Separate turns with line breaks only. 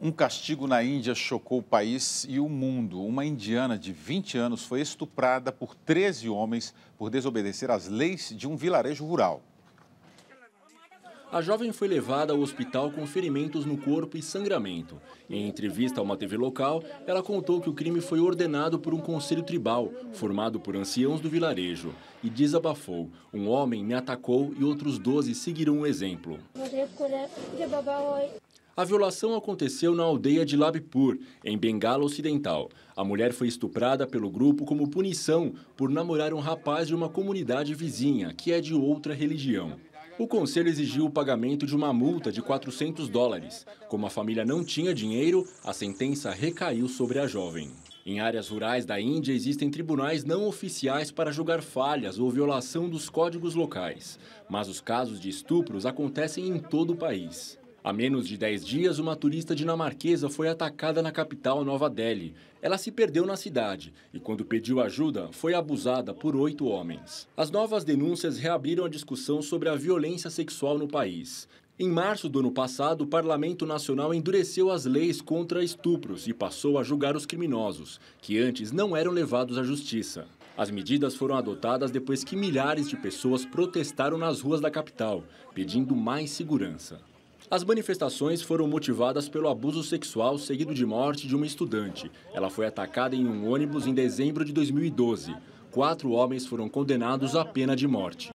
Um castigo na Índia chocou o país e o mundo. Uma indiana de 20 anos foi estuprada por 13 homens por desobedecer às leis de um vilarejo rural.
A jovem foi levada ao hospital com ferimentos no corpo e sangramento. Em entrevista a uma TV local, ela contou que o crime foi ordenado por um conselho tribal, formado por anciãos do vilarejo, e desabafou: Um homem me atacou e outros 12 seguiram o exemplo. A violação aconteceu na aldeia de Labpur, em Bengala Ocidental. A mulher foi estuprada pelo grupo como punição por namorar um rapaz de uma comunidade vizinha, que é de outra religião. O conselho exigiu o pagamento de uma multa de 400 dólares. Como a família não tinha dinheiro, a sentença recaiu sobre a jovem. Em áreas rurais da Índia, existem tribunais não oficiais para julgar falhas ou violação dos códigos locais. Mas os casos de estupros acontecem em todo o país. Há menos de 10 dias, uma turista dinamarquesa foi atacada na capital Nova Delhi. Ela se perdeu na cidade e, quando pediu ajuda, foi abusada por oito homens. As novas denúncias reabriram a discussão sobre a violência sexual no país. Em março do ano passado, o Parlamento Nacional endureceu as leis contra estupros e passou a julgar os criminosos, que antes não eram levados à justiça. As medidas foram adotadas depois que milhares de pessoas protestaram nas ruas da capital, pedindo mais segurança. As manifestações foram motivadas pelo abuso sexual seguido de morte de uma estudante. Ela foi atacada em um ônibus em dezembro de 2012. Quatro homens foram condenados à pena de morte.